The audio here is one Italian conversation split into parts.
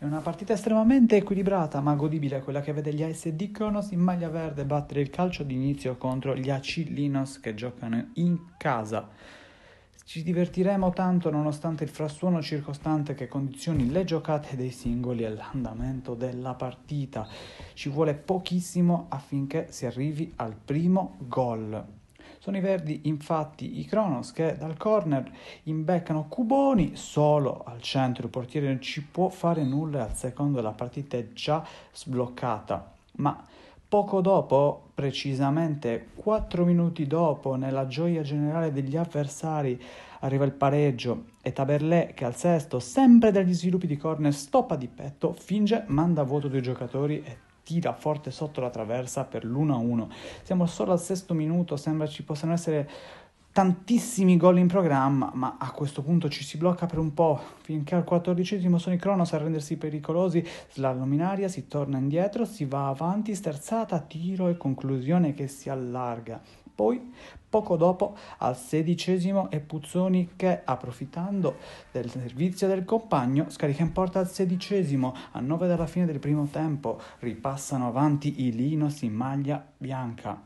È una partita estremamente equilibrata ma godibile quella che vede gli ASD Kronos in maglia verde battere il calcio d'inizio contro gli AC Linos che giocano in casa. Ci divertiremo tanto nonostante il frastuono circostante che condizioni le giocate dei singoli e l'andamento della partita. Ci vuole pochissimo affinché si arrivi al primo gol. Sono i verdi infatti i Kronos che dal corner imbeccano Cuboni solo al centro, il portiere non ci può fare nulla al secondo la partita è già sbloccata, ma Poco dopo, precisamente 4 minuti dopo, nella gioia generale degli avversari, arriva il pareggio e Taberlé, che al sesto, sempre dagli sviluppi di corner, stoppa di petto, finge, manda a vuoto due giocatori e tira forte sotto la traversa per l'1-1. Siamo solo al sesto minuto, sembra ci possano essere tantissimi gol in programma, ma a questo punto ci si blocca per un po'. Finché al quattordicesimo sono i Cronos a rendersi pericolosi, slalominaria si torna indietro, si va avanti, sterzata, tiro e conclusione che si allarga. Poi, poco dopo, al sedicesimo è Puzzoni che, approfittando del servizio del compagno, scarica in porta al sedicesimo, a nove dalla fine del primo tempo. Ripassano avanti i Linos in maglia bianca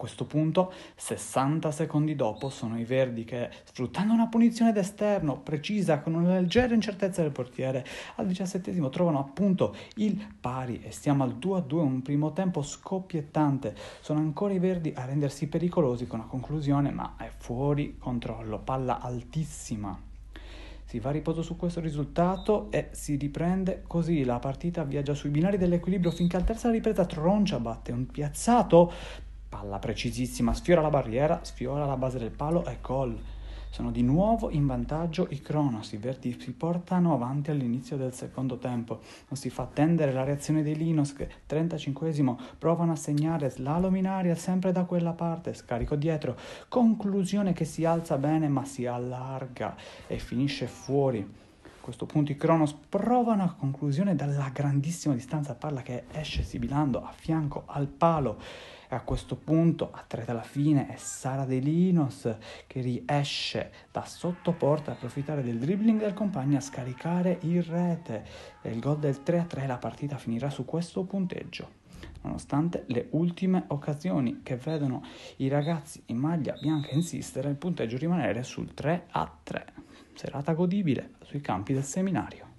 questo punto, 60 secondi dopo, sono i verdi che, sfruttando una punizione d'esterno precisa con una leggera incertezza del portiere, al diciassettesimo trovano appunto il pari e stiamo al 2-2, un primo tempo scoppiettante. Sono ancora i verdi a rendersi pericolosi con la conclusione, ma è fuori controllo, palla altissima. Si va a riposo su questo risultato e si riprende così. La partita viaggia sui binari dell'equilibrio finché al terza ripresa Troncia batte un piazzato Palla precisissima, sfiora la barriera, sfiora la base del palo e gol. Sono di nuovo in vantaggio i Cronos, i Verdi si portano avanti all'inizio del secondo tempo. Non si fa attendere la reazione dei Linus che 35 provano a segnare slalom in aria sempre da quella parte, scarico dietro, conclusione che si alza bene ma si allarga e finisce fuori. A questo punto i Cronos provano a conclusione dalla grandissima distanza, palla che esce sibilando a fianco al palo e a questo punto, a tre dalla fine, è Sara De Linos che riesce da sottoporta a approfittare del dribbling del compagno a scaricare in rete. E il gol del 3-3 la partita finirà su questo punteggio nonostante le ultime occasioni che vedono i ragazzi in maglia bianca insistere, il punteggio rimanere sul 3 3. Serata godibile sui campi del seminario.